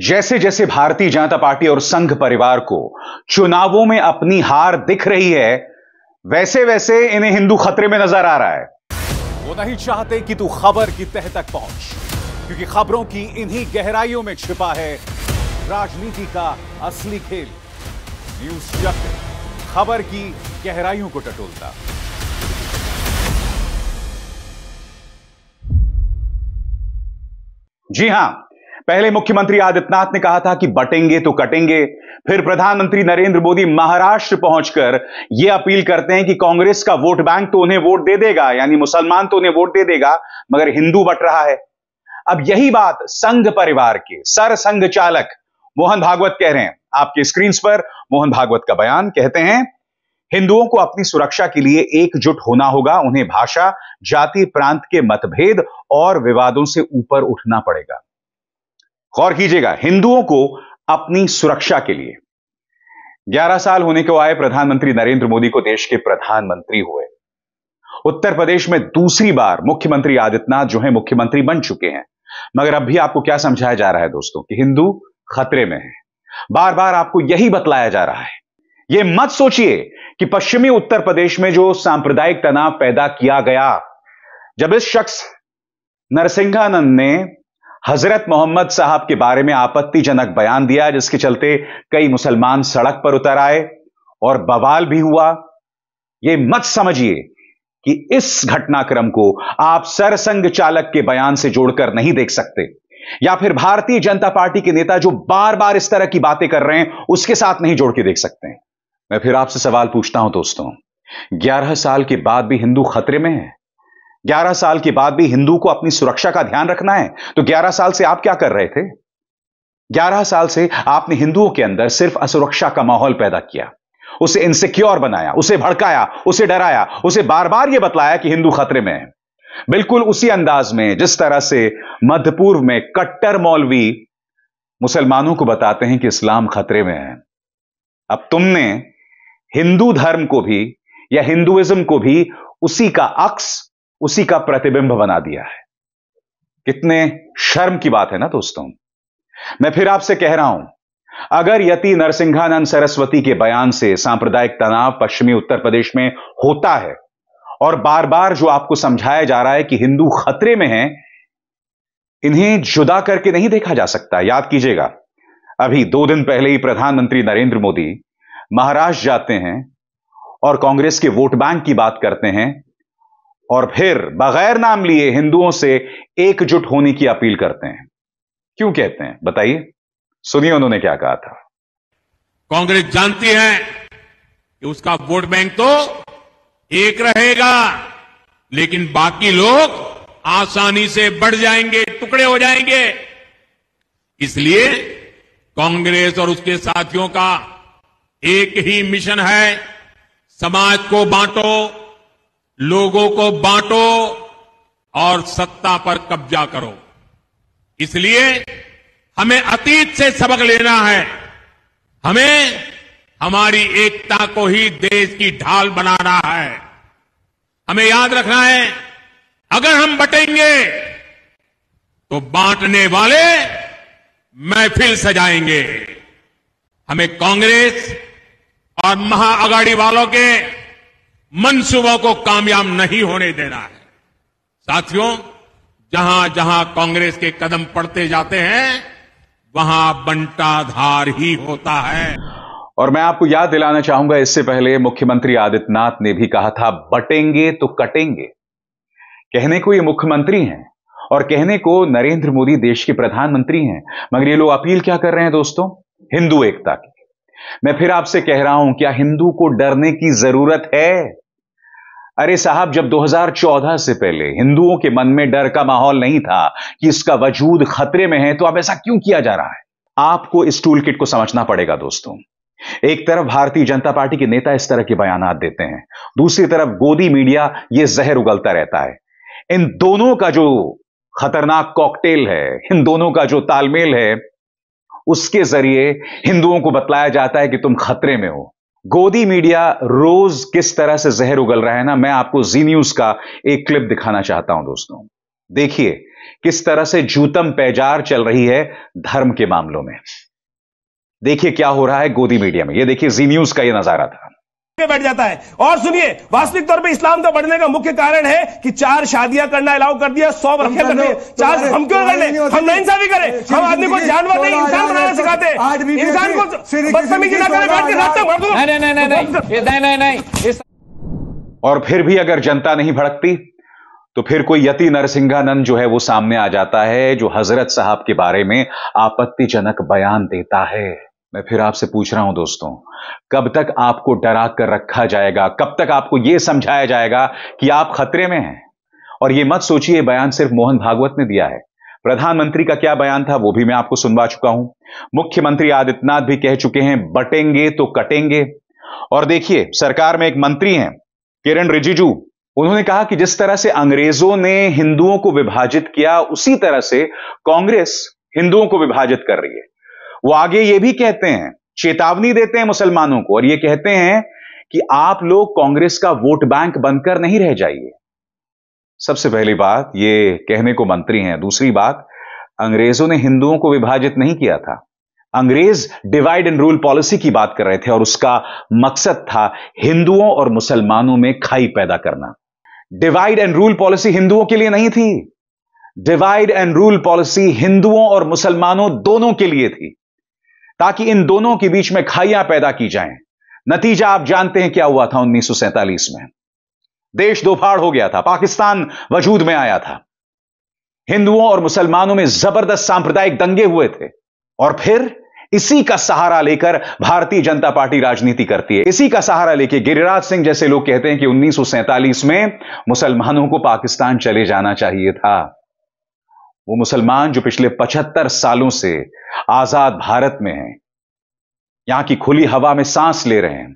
जैसे जैसे भारतीय जनता पार्टी और संघ परिवार को चुनावों में अपनी हार दिख रही है वैसे वैसे इन्हें हिंदू खतरे में नजर आ रहा है वो नहीं चाहते कि तू खबर की तह तक पहुंच क्योंकि खबरों की इन्हीं गहराइयों में छिपा है राजनीति का असली खेल न्यूज चक्र खबर की गहराइयों को टटोलता जी हां पहले मुख्यमंत्री आदित्यनाथ ने कहा था कि बटेंगे तो कटेंगे फिर प्रधानमंत्री नरेंद्र मोदी महाराष्ट्र पहुंचकर यह अपील करते हैं कि कांग्रेस का वोट बैंक तो उन्हें वोट दे देगा यानी मुसलमान तो उन्हें वोट दे देगा मगर हिंदू बट रहा है अब यही बात संघ परिवार के सर संघ चालक मोहन भागवत कह रहे हैं आपके स्क्रीन पर मोहन भागवत का बयान कहते हैं हिंदुओं को अपनी सुरक्षा के लिए एकजुट होना होगा उन्हें भाषा जाति प्रांत के मतभेद और विवादों से ऊपर उठना पड़ेगा गौर कीजिएगा हिंदुओं को अपनी सुरक्षा के लिए 11 साल होने के आए प्रधानमंत्री नरेंद्र मोदी को देश के प्रधानमंत्री हुए उत्तर प्रदेश में दूसरी बार मुख्यमंत्री आदित्यनाथ जो है मुख्यमंत्री बन चुके हैं मगर अब भी आपको क्या समझाया जा रहा है दोस्तों कि हिंदू खतरे में है बार बार आपको यही बतलाया जा रहा है यह मत सोचिए कि पश्चिमी उत्तर प्रदेश में जो सांप्रदायिक तनाव पैदा किया गया जब इस शख्स नरसिंहानंद ने हजरत मोहम्मद साहब के बारे में आपत्तिजनक बयान दिया जिसके चलते कई मुसलमान सड़क पर उतर आए और बवाल भी हुआ यह मत समझिए कि इस घटनाक्रम को आप सरसंघ चालक के बयान से जोड़कर नहीं देख सकते या फिर भारतीय जनता पार्टी के नेता जो बार बार इस तरह की बातें कर रहे हैं उसके साथ नहीं जोड़ के देख सकते मैं फिर आपसे सवाल पूछता हूं दोस्तों ग्यारह साल के बाद भी हिंदू खतरे में है 11 साल के बाद भी हिंदू को अपनी सुरक्षा का ध्यान रखना है तो 11 साल से आप क्या कर रहे थे 11 साल से आपने हिंदुओं के अंदर सिर्फ असुरक्षा का माहौल पैदा किया उसे इनसिक्योर बनाया उसे भड़काया उसे डराया उसे बार बार यह बतलाया कि हिंदू खतरे में है बिल्कुल उसी अंदाज में जिस तरह से मध्य पूर्व में कट्टर मौलवी मुसलमानों को बताते हैं कि इस्लाम खतरे में है अब तुमने हिंदू धर्म को भी या हिंदुइज्म को भी उसी का अक्स उसी का प्रतिबिंब बना दिया है कितने शर्म की बात है ना दोस्तों मैं फिर आपसे कह रहा हूं अगर यति नरसिंहानंद सरस्वती के बयान से सांप्रदायिक तनाव पश्चिमी उत्तर प्रदेश में होता है और बार बार जो आपको समझाया जा रहा है कि हिंदू खतरे में हैं इन्हें जुदा करके नहीं देखा जा सकता याद कीजिएगा अभी दो दिन पहले ही प्रधानमंत्री नरेंद्र मोदी महाराष्ट्र जाते हैं और कांग्रेस के वोट बैंक की बात करते हैं और फिर बगैर नाम लिए हिंदुओं से एकजुट होने की अपील करते हैं क्यों कहते हैं बताइए सुनिए उन्होंने क्या कहा था कांग्रेस जानती है कि उसका वोट बैंक तो एक रहेगा लेकिन बाकी लोग आसानी से बढ़ जाएंगे टुकड़े हो जाएंगे इसलिए कांग्रेस और उसके साथियों का एक ही मिशन है समाज को बांटो लोगों को बांटो और सत्ता पर कब्जा करो इसलिए हमें अतीत से सबक लेना है हमें हमारी एकता को ही देश की ढाल बनाना है हमें याद रखना है अगर हम बटेंगे तो बांटने वाले महफिल सजाएंगे हमें कांग्रेस और महाअगाड़ी वालों के मनसूबों को कामयाब नहीं होने देना है साथियों जहां जहां कांग्रेस के कदम पड़ते जाते हैं वहां बंटाधार ही होता है और मैं आपको याद दिलाना चाहूंगा इससे पहले मुख्यमंत्री आदित्यनाथ ने भी कहा था बटेंगे तो कटेंगे कहने को ये मुख्यमंत्री हैं और कहने को नरेंद्र मोदी देश के प्रधानमंत्री हैं मगर ये लोग अपील क्या कर रहे हैं दोस्तों हिंदू एकता की मैं फिर आपसे कह रहा हूं क्या हिंदू को डरने की जरूरत है अरे साहब जब 2014 से पहले हिंदुओं के मन में डर का माहौल नहीं था कि इसका वजूद खतरे में है तो अब ऐसा क्यों किया जा रहा है आपको इस टूल किट को समझना पड़ेगा दोस्तों एक तरफ भारतीय जनता पार्टी के नेता इस तरह के बयान देते हैं दूसरी तरफ गोदी मीडिया यह जहर उगलता रहता है इन दोनों का जो खतरनाक कॉकटेल है इन दोनों का जो तालमेल है उसके जरिए हिंदुओं को बतलाया जाता है कि तुम खतरे में हो गोदी मीडिया रोज किस तरह से जहर उगल रहा है ना मैं आपको जी न्यूज का एक क्लिप दिखाना चाहता हूं दोस्तों देखिए किस तरह से जूतम पैजार चल रही है धर्म के मामलों में देखिए क्या हो रहा है गोदी मीडिया में ये देखिए जी न्यूज का ये नजारा था के बैठ जाता है और सुनिए वास्तविक तौर पे इस्लाम का बढ़ने का मुख्य कारण है कि चार शादियां करना अलाउ कर दिया सौ रखे कर दिए चार हम क्यों कर ले हम ना इंसाफी करें हम आदमी को जानवर नहीं इंसान बनाना तो सिखाते इंसान को बदतमीजी ना करें बैठ के नहीं नहीं नहीं नहीं और फिर भी अगर जनता नहीं भड़कती तो फिर कोई यति नरसिंहानंद जो है वो सामने आ जाता है जो हजरत साहब के बारे में आपत्तिजनक बयान देता है मैं फिर आपसे पूछ रहा हूं दोस्तों कब तक आपको डरा कर रखा जाएगा कब तक आपको यह समझाया जाएगा कि आप खतरे में हैं और यह मत सोचिए बयान सिर्फ मोहन भागवत ने दिया है प्रधानमंत्री का क्या बयान था वो भी मैं आपको सुनवा चुका हूं मुख्यमंत्री आदित्यनाथ भी कह चुके हैं बटेंगे तो कटेंगे और देखिए सरकार में एक मंत्री हैं किरण रिजिजू उन्होंने कहा कि जिस तरह से अंग्रेजों ने हिंदुओं को विभाजित किया उसी तरह से कांग्रेस हिंदुओं को विभाजित कर रही है वो आगे ये भी कहते हैं चेतावनी देते हैं मुसलमानों को और ये कहते हैं कि आप लोग कांग्रेस का वोट बैंक बनकर नहीं रह जाइए सबसे पहली बात ये कहने को मंत्री हैं दूसरी बात अंग्रेजों ने हिंदुओं को विभाजित नहीं किया था अंग्रेज डिवाइड एंड रूल पॉलिसी की बात कर रहे थे और उसका मकसद था हिंदुओं और मुसलमानों में खाई पैदा करना डिवाइड एंड रूल पॉलिसी हिंदुओं के लिए नहीं थी डिवाइड एंड रूल पॉलिसी हिंदुओं और मुसलमानों दोनों के लिए थी ताकि इन दोनों के बीच में खाइयां पैदा की जाएं नतीजा आप जानते हैं क्या हुआ था उन्नीस में देश दो हो गया था पाकिस्तान वजूद में आया था हिंदुओं और मुसलमानों में जबरदस्त सांप्रदायिक दंगे हुए थे और फिर इसी का सहारा लेकर भारतीय जनता पार्टी राजनीति करती है इसी का सहारा लेकर गिरिराज सिंह जैसे लोग कहते हैं कि उन्नीस में मुसलमानों को पाकिस्तान चले जाना चाहिए था वो मुसलमान जो पिछले 75 सालों से आजाद भारत में हैं यहां की खुली हवा में सांस ले रहे हैं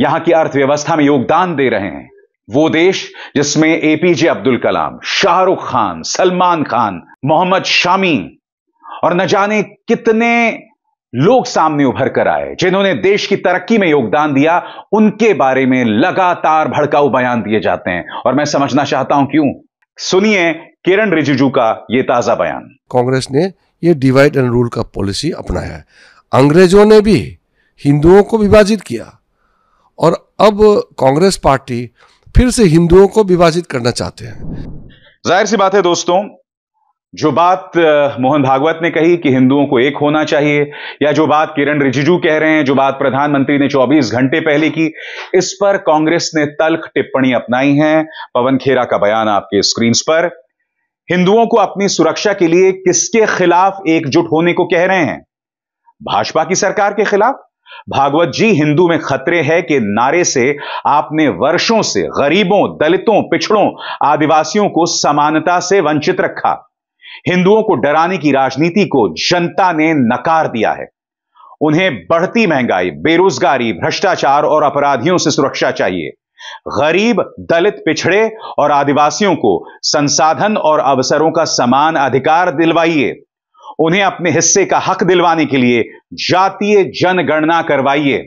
यहां की अर्थव्यवस्था में योगदान दे रहे हैं वो देश जिसमें एपीजे अब्दुल कलाम शाहरुख खान सलमान खान मोहम्मद शामी और न जाने कितने लोग सामने उभर कर आए जिन्होंने देश की तरक्की में योगदान दिया उनके बारे में लगातार भड़काऊ बयान दिए जाते हैं और मैं समझना चाहता हूं क्यों सुनिए किरण रिजिजू का ये ताजा बयान कांग्रेस ने ये डिवाइड एंड रूल का पॉलिसी अपनाया है अंग्रेजों ने भी हिंदुओं को विभाजित किया और अब कांग्रेस पार्टी फिर से हिंदुओं को विभाजित करना चाहते हैं जाहिर सी बात है दोस्तों जो बात मोहन भागवत ने कही कि हिंदुओं को एक होना चाहिए या जो बात किरण रिजिजू कह रहे हैं जो बात प्रधानमंत्री ने 24 घंटे पहले की इस पर कांग्रेस ने तल्ख टिप्पणी अपनाई है पवन खेरा का बयान आपके स्क्रीन पर हिंदुओं को अपनी सुरक्षा के लिए किसके खिलाफ एकजुट होने को कह रहे हैं भाजपा की सरकार के खिलाफ भागवत जी हिंदू में खतरे है कि नारे से आपने वर्षों से गरीबों दलितों पिछड़ों आदिवासियों को समानता से वंचित रखा हिंदुओं को डराने की राजनीति को जनता ने नकार दिया है उन्हें बढ़ती महंगाई बेरोजगारी भ्रष्टाचार और अपराधियों से सुरक्षा चाहिए गरीब दलित पिछड़े और आदिवासियों को संसाधन और अवसरों का समान अधिकार दिलवाइए उन्हें अपने हिस्से का हक दिलवाने के लिए जातीय जनगणना करवाइए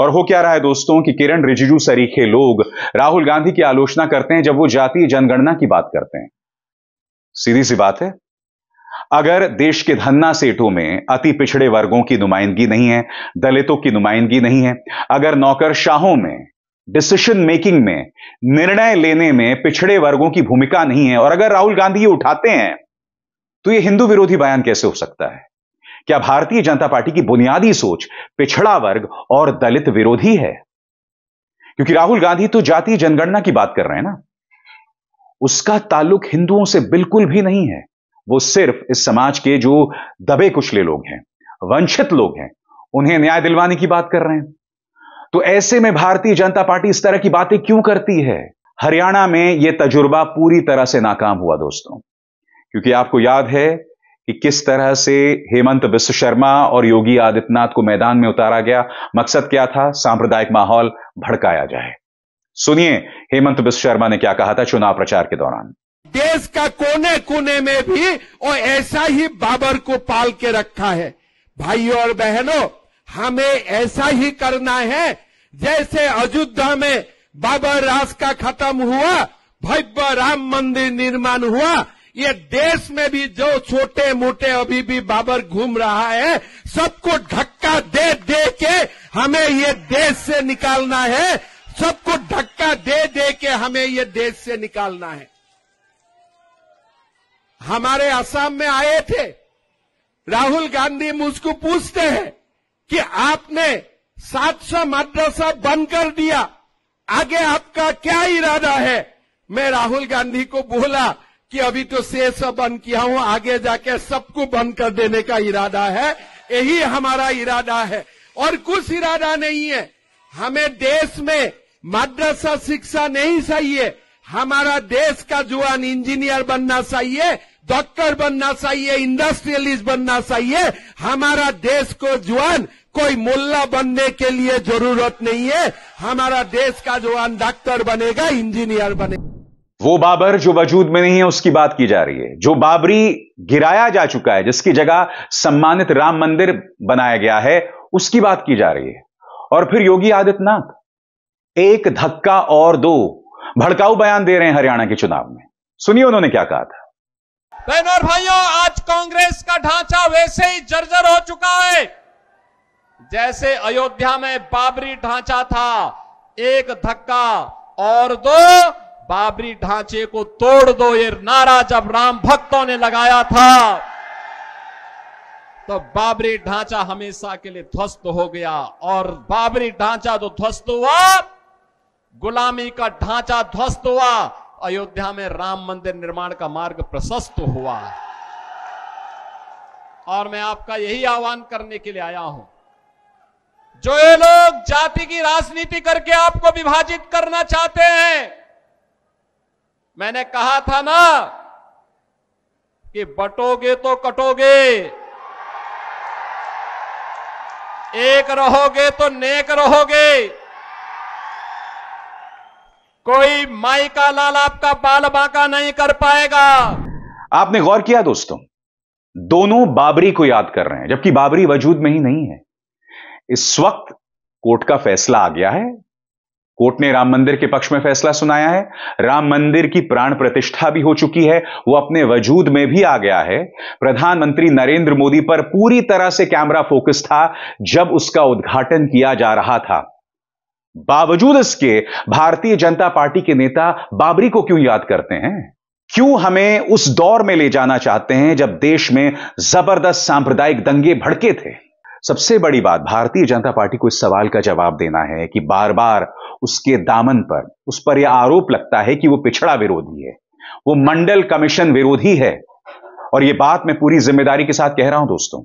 और हो क्या रहा है दोस्तों कि किरण रिजिजू सरीखे लोग राहुल गांधी की आलोचना करते हैं जब वो जातीय जनगणना की बात करते हैं सीधी सी बात है अगर देश के धन्ना सेठों में अति पिछड़े वर्गों की नुमाइंदगी नहीं है दलितों की नुमाइंदगी नहीं है अगर नौकरशाहों में डिसीशन मेकिंग में निर्णय लेने में पिछड़े वर्गों की भूमिका नहीं है और अगर राहुल गांधी ये उठाते हैं तो ये हिंदू विरोधी बयान कैसे हो सकता है क्या भारतीय जनता पार्टी की बुनियादी सोच पिछड़ा वर्ग और दलित विरोधी है क्योंकि राहुल गांधी तो जातीय जनगणना की बात कर रहे हैं ना उसका ताल्लुक हिंदुओं से बिल्कुल भी नहीं है वो सिर्फ इस समाज के जो दबे कुचले लोग हैं वंचित लोग हैं उन्हें न्याय दिलवाने की बात कर रहे हैं तो ऐसे में भारतीय जनता पार्टी इस तरह की बातें क्यों करती है हरियाणा में यह तजुर्बा पूरी तरह से नाकाम हुआ दोस्तों क्योंकि आपको याद है कि किस तरह से हेमंत विश्व शर्मा और योगी आदित्यनाथ को मैदान में उतारा गया मकसद क्या था सांप्रदायिक माहौल भड़काया जाए सुनिए हेमंत विश्व शर्मा ने क्या कहा था चुनाव प्रचार के दौरान देश का कोने कोने में भी और ऐसा ही बाबर को पाल के रखा है भाइयों और बहनों हमें ऐसा ही करना है जैसे अयोध्या में बाबर रास का खत्म हुआ भव्य राम मंदिर निर्माण हुआ ये देश में भी जो छोटे मोटे अभी भी बाबर घूम रहा है सबको धक्का दे दे के हमें ये देश से निकालना है सबको धक्का दे दे के हमें ये देश से निकालना है हमारे असम में आए थे राहुल गांधी मुझको पूछते हैं कि आपने 700 मदरसा बंद कर दिया आगे आपका क्या इरादा है मैं राहुल गांधी को बोला कि अभी तो से सौ बंद किया हूं आगे जाके सबको बंद कर देने का इरादा है यही हमारा इरादा है और कुछ इरादा नहीं है हमें देश में मदरसा शिक्षा नहीं चाहिए हमारा देश का जुआन इंजीनियर बनना चाहिए डॉक्टर बनना चाहिए इंडस्ट्रियलिस्ट बनना चाहिए हमारा देश को जुआन कोई मुल्ला बनने के लिए जरूरत नहीं है हमारा देश का जुआन डॉक्टर बनेगा इंजीनियर बनेगा वो बाबर जो वजूद में नहीं है उसकी बात की जा रही है जो बाबरी गिराया जा चुका है जिसकी जगह सम्मानित राम मंदिर बनाया गया है उसकी बात की जा रही है और फिर योगी आदित्यनाथ एक धक्का और दो भड़काऊ बयान दे रहे हैं हरियाणा के चुनाव में सुनिए उन्होंने क्या कहा था बहनों और भाइयों आज कांग्रेस का ढांचा वैसे ही जर्जर हो चुका है जैसे अयोध्या में बाबरी ढांचा था एक धक्का और दो बाबरी ढांचे को तोड़ दो ये नारा जब राम भक्तों ने लगाया था तो बाबरी ढांचा हमेशा के लिए ध्वस्त हो गया और बाबरी ढांचा जो ध्वस्त हुआ गुलामी का ढांचा ध्वस्त हुआ अयोध्या में राम मंदिर निर्माण का मार्ग प्रशस्त हुआ है और मैं आपका यही आह्वान करने के लिए आया हूं जो ये लोग जाति की राजनीति करके आपको विभाजित करना चाहते हैं मैंने कहा था ना कि बटोगे तो कटोगे एक रहोगे तो नेक रहोगे कोई माई का लाल आपका बाल बाका नहीं कर पाएगा आपने गौर किया दोस्तों दोनों बाबरी को याद कर रहे हैं जबकि बाबरी वजूद में ही नहीं है इस वक्त कोर्ट का फैसला आ गया है कोर्ट ने राम मंदिर के पक्ष में फैसला सुनाया है राम मंदिर की प्राण प्रतिष्ठा भी हो चुकी है वो अपने वजूद में भी आ गया है प्रधानमंत्री नरेंद्र मोदी पर पूरी तरह से कैमरा फोकस था जब उसका उद्घाटन किया जा रहा था बावजूद इसके भारतीय जनता पार्टी के नेता बाबरी को क्यों याद करते हैं क्यों हमें उस दौर में ले जाना चाहते हैं जब देश में जबरदस्त सांप्रदायिक दंगे भड़के थे सबसे बड़ी बात भारतीय जनता पार्टी को इस सवाल का जवाब देना है कि बार बार उसके दामन पर उस पर यह आरोप लगता है कि वो पिछड़ा विरोधी है वो मंडल कमीशन विरोधी है और यह बात मैं पूरी जिम्मेदारी के साथ कह रहा हूं दोस्तों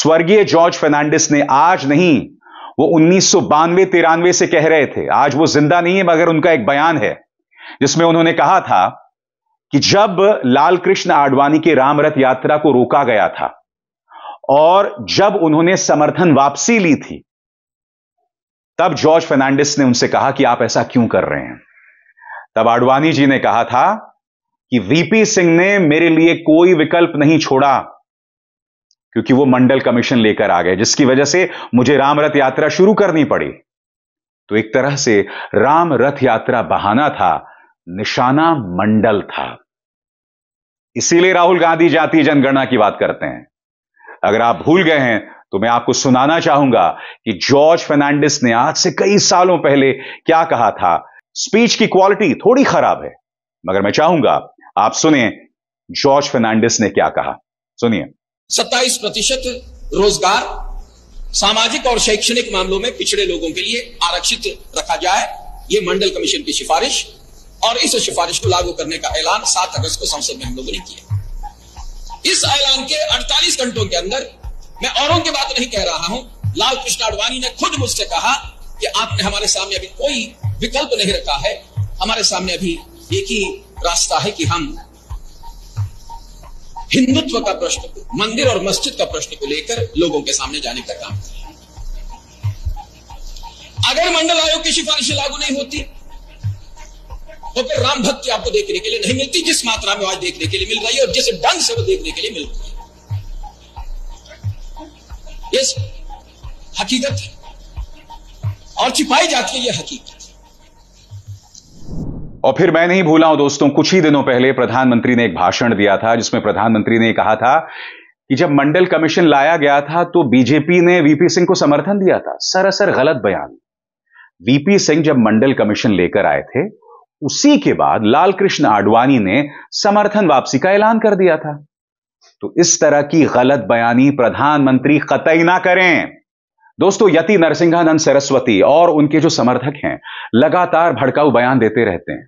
स्वर्गीय जॉर्ज फर्नांडिस ने आज नहीं वो उन्नीस सौ बानवे तिरानवे से कह रहे थे आज वो जिंदा नहीं है मगर उनका एक बयान है जिसमें उन्होंने कहा था कि जब लाल कृष्ण आडवाणी के रामरथ यात्रा को रोका गया था और जब उन्होंने समर्थन वापसी ली थी तब जॉर्ज फर्नांडिस ने उनसे कहा कि आप ऐसा क्यों कर रहे हैं तब आडवाणी जी ने कहा था कि वीपी सिंह ने मेरे लिए कोई विकल्प नहीं छोड़ा क्योंकि वो मंडल कमीशन लेकर आ गए जिसकी वजह से मुझे राम रथ यात्रा शुरू करनी पड़ी तो एक तरह से राम रथ यात्रा बहाना था निशाना मंडल था इसीलिए राहुल गांधी जातीय जनगणना की बात करते हैं अगर आप भूल गए हैं तो मैं आपको सुनाना चाहूंगा कि जॉर्ज फर्नांडिस ने आज से कई सालों पहले क्या कहा था स्पीच की क्वालिटी थोड़ी खराब है मगर मैं चाहूंगा आप सुने जॉर्ज फर्नांडिस ने क्या कहा सुनिए सत्ताईस प्रतिशत रोजगार सामाजिक और शैक्षणिक मामलों में पिछड़े लोगों के लिए आरक्षित रखा जाए ये मंडल कमीशन की सिफारिश और इस सिफारिश को लागू करने का ऐलान सात अगस्त को संसद में हम लोगों ने किया इस ऐलान के 48 घंटों के अंदर मैं औरों की बात नहीं कह रहा हूं लाल कृष्ण आडवाणी ने खुद मुझसे कहा कि आपने हमारे सामने अभी कोई विकल्प नहीं रखा है हमारे सामने अभी एक ही रास्ता है कि हम हिंदुत्व का प्रश्न को मंदिर और मस्जिद का प्रश्न को लेकर लोगों के सामने जाने का काम अगर मंडल आयोग की सिफारिशें लागू नहीं होती तो फिर राम भक्ति आपको देखने के लिए नहीं मिलती जिस मात्रा में आज देखने के लिए मिल रही है और जिस ढंग से वो देखने के लिए मिल रही है ये हकीकत है और छिपाई जाती है ये हकीकत और फिर मैं नहीं भूला हूं दोस्तों कुछ ही दिनों पहले प्रधानमंत्री ने एक भाषण दिया था जिसमें प्रधानमंत्री ने कहा था कि जब मंडल कमीशन लाया गया था तो बीजेपी ने वीपी सिंह को समर्थन दिया था सरासर गलत बयान वीपी सिंह जब मंडल कमीशन लेकर आए थे उसी के बाद लालकृष्ण आडवाणी ने समर्थन वापसी का ऐलान कर दिया था तो इस तरह की गलत बयानी प्रधानमंत्री कतई ना करें दोस्तों यति नरसिंहानंद सरस्वती और उनके जो समर्थक हैं लगातार भड़काऊ बयान देते रहते हैं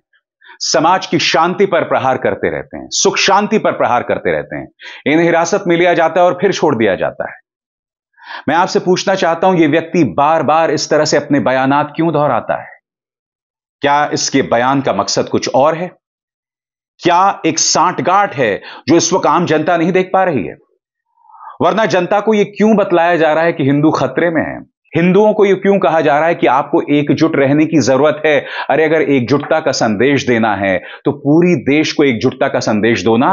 समाज की शांति पर प्रहार करते रहते हैं सुख शांति पर प्रहार करते रहते हैं इन्हें हिरासत में लिया जाता है और फिर छोड़ दिया जाता है मैं आपसे पूछना चाहता हूं यह व्यक्ति बार बार इस तरह से अपने बयानात क्यों दोहराता है क्या इसके बयान का मकसद कुछ और है क्या एक साठगांठ है जो इस वक्त आम जनता नहीं देख पा रही है वरना जनता को यह क्यों बतलाया जा रहा है कि हिंदू खतरे में है हिंदुओं को यह क्यों कहा जा रहा है कि आपको एकजुट रहने की जरूरत है अरे अगर एकजुटता का संदेश देना है तो पूरी देश को एकजुटता का संदेश दो ना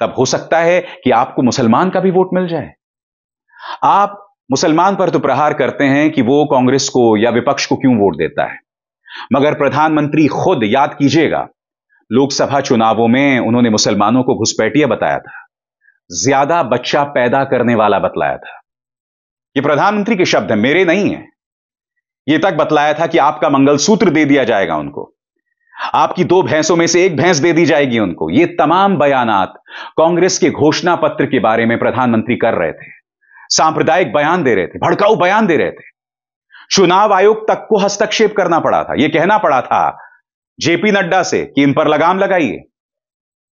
तब हो सकता है कि आपको मुसलमान का भी वोट मिल जाए आप मुसलमान पर तो प्रहार करते हैं कि वो कांग्रेस को या विपक्ष को क्यों वोट देता है मगर प्रधानमंत्री खुद याद कीजिएगा लोकसभा चुनावों में उन्होंने मुसलमानों को घुसपैठिया बताया था ज्यादा बच्चा पैदा करने वाला बतलाया था ये प्रधानमंत्री के शब्द हैं मेरे नहीं है ये तक बतलाया था कि आपका मंगलसूत्र दे दिया जाएगा उनको आपकी दो भैंसों में से एक भैंस दे दी जाएगी उनको ये तमाम बयानात कांग्रेस के घोषणा पत्र के बारे में प्रधानमंत्री कर रहे थे सांप्रदायिक बयान दे रहे थे भड़काऊ बयान दे रहे थे चुनाव आयोग तक को हस्तक्षेप करना पड़ा था यह कहना पड़ा था जेपी नड्डा से कि इन पर लगाम लगाइए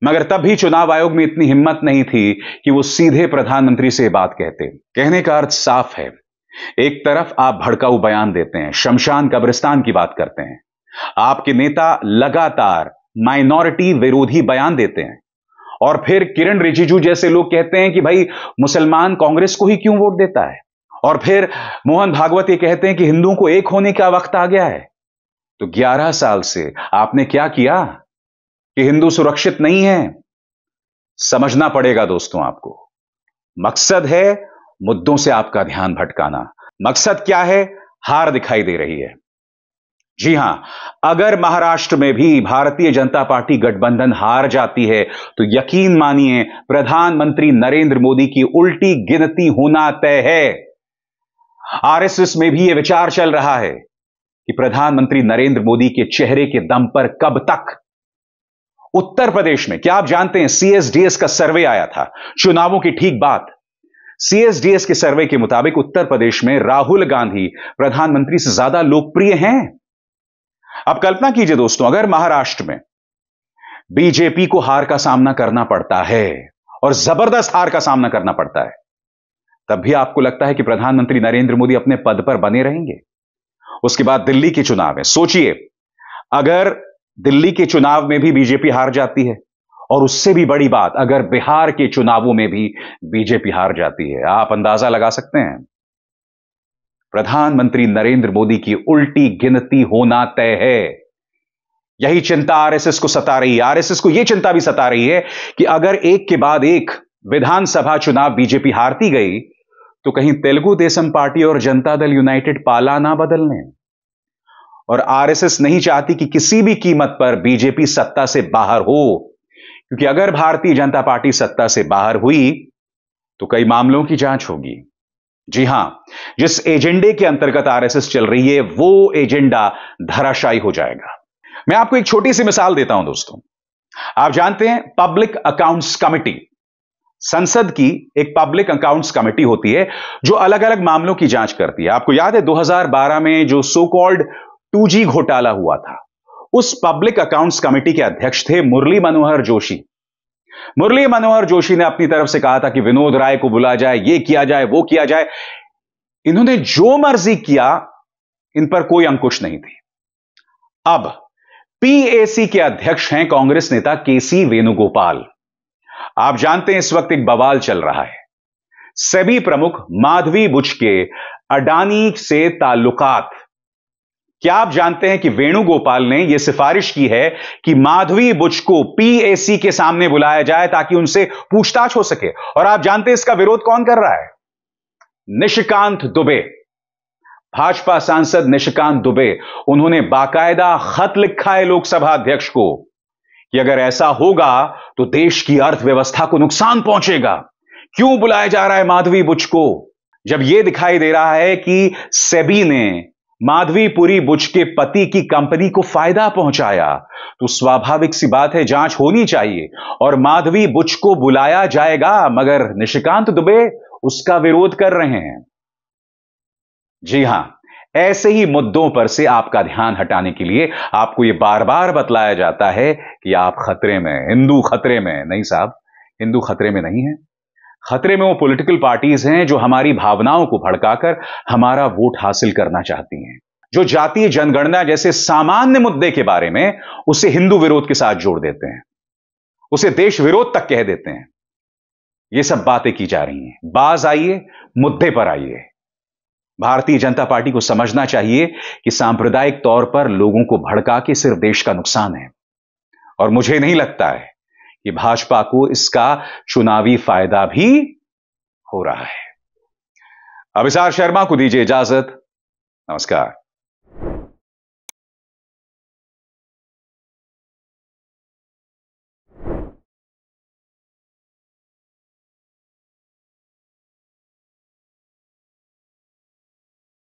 मगर तब भी चुनाव आयोग में इतनी हिम्मत नहीं थी कि वो सीधे प्रधानमंत्री से बात कहते कहने का अर्थ साफ है एक तरफ आप भड़काऊ बयान देते हैं शमशान कब्रिस्तान की बात करते हैं आपके नेता लगातार माइनॉरिटी विरोधी बयान देते हैं और फिर किरण रिजिजू जैसे लोग कहते हैं कि भाई मुसलमान कांग्रेस को ही क्यों वोट देता है और फिर मोहन भागवत ये कहते हैं कि हिंदुओं को एक होने का वक्त आ गया है तो 11 साल से आपने क्या किया कि हिंदू सुरक्षित नहीं है समझना पड़ेगा दोस्तों आपको मकसद है मुद्दों से आपका ध्यान भटकाना मकसद क्या है हार दिखाई दे रही है जी हां अगर महाराष्ट्र में भी भारतीय जनता पार्टी गठबंधन हार जाती है तो यकीन मानिए प्रधानमंत्री नरेंद्र मोदी की उल्टी गिनती होना तय है आरएसएस में भी यह विचार चल रहा है कि प्रधानमंत्री नरेंद्र मोदी के चेहरे के दम पर कब तक उत्तर प्रदेश में क्या आप जानते हैं सीएसडीएस का सर्वे आया था चुनावों की ठीक बात सीएसडीएस के सर्वे के मुताबिक उत्तर प्रदेश में राहुल गांधी प्रधानमंत्री से ज्यादा लोकप्रिय हैं अब कल्पना कीजिए दोस्तों अगर महाराष्ट्र में बीजेपी को हार का सामना करना पड़ता है और जबरदस्त हार का सामना करना पड़ता है तब भी आपको लगता है कि प्रधानमंत्री नरेंद्र मोदी अपने पद पर बने रहेंगे उसके बाद दिल्ली के चुनाव है सोचिए अगर दिल्ली के चुनाव में भी बीजेपी हार जाती है और उससे भी बड़ी बात अगर बिहार के चुनावों में भी बीजेपी हार जाती है आप अंदाजा लगा सकते हैं प्रधानमंत्री नरेंद्र मोदी की उल्टी गिनती होना तय है यही चिंता आरएसएस को सता रही है आरएसएस को यह चिंता भी सता रही है कि अगर एक के बाद एक विधानसभा चुनाव बीजेपी हारती गई तो कहीं तेलुगु देशम पार्टी और जनता दल यूनाइटेड पाला ना बदलने और आरएसएस नहीं चाहती कि किसी भी कीमत पर बीजेपी सत्ता से बाहर हो क्योंकि अगर भारतीय जनता पार्टी सत्ता से बाहर हुई तो कई मामलों की जांच होगी जी हां जिस एजेंडे के अंतर्गत आरएसएस चल रही है वो एजेंडा धराशायी हो जाएगा मैं आपको एक छोटी सी मिसाल देता हूं दोस्तों आप जानते हैं पब्लिक अकाउंट्स कमेटी संसद की एक पब्लिक अकाउंट्स कमेटी होती है जो अलग अलग मामलों की जांच करती है आपको याद है 2012 में जो सो कॉल्ड टू घोटाला हुआ था उस पब्लिक अकाउंट्स कमेटी के अध्यक्ष थे मुरली मनोहर जोशी मुरली मनोहर जोशी ने अपनी तरफ से कहा था कि विनोद राय को बुला जाए ये किया जाए वो किया जाए इन्होंने जो मर्जी किया इन पर कोई अंकुश नहीं थी अब पीएसी के अध्यक्ष हैं कांग्रेस नेता केसी वेणुगोपाल आप जानते हैं इस वक्त एक बवाल चल रहा है सभी प्रमुख माधवी बुच के अडानी से ताल्लुकात क्या आप जानते हैं कि वेणुगोपाल ने यह सिफारिश की है कि माधवी बुच को पीएसी के सामने बुलाया जाए ताकि उनसे पूछताछ हो सके और आप जानते हैं इसका विरोध कौन कर रहा है निशिकांत दुबे भाजपा सांसद निशिकांत दुबे उन्होंने बाकायदा खत लिखा है लोकसभा अध्यक्ष को कि अगर ऐसा होगा तो देश की अर्थव्यवस्था को नुकसान पहुंचेगा क्यों बुलाया जा रहा है माधवी बुच्छ को जब यह दिखाई दे रहा है कि सेबी ने माधवीपुरी बुच के पति की कंपनी को फायदा पहुंचाया तो स्वाभाविक सी बात है जांच होनी चाहिए और माधवी बुच को बुलाया जाएगा मगर निशिकांत दुबे उसका विरोध कर रहे हैं जी हां ऐसे ही मुद्दों पर से आपका ध्यान हटाने के लिए आपको यह बार बार बतलाया जाता है कि आप खतरे में हिंदू खतरे में नहीं साहब हिंदू खतरे में नहीं है खतरे में वो पॉलिटिकल पार्टीज हैं जो हमारी भावनाओं को भड़काकर हमारा वोट हासिल करना चाहती हैं जो जातीय जनगणना जैसे सामान्य मुद्दे के बारे में उसे हिंदू विरोध के साथ जोड़ देते हैं उसे देश विरोध तक कह देते हैं ये सब बातें की जा रही हैं बाज आइए मुद्दे पर आइए भारतीय जनता पार्टी को समझना चाहिए कि सांप्रदायिक तौर पर लोगों को भड़का के सिर्फ देश का नुकसान है और मुझे नहीं लगता है कि भाजपा को इसका चुनावी फायदा भी हो रहा है अभिसार शर्मा को दीजिए इजाजत नमस्कार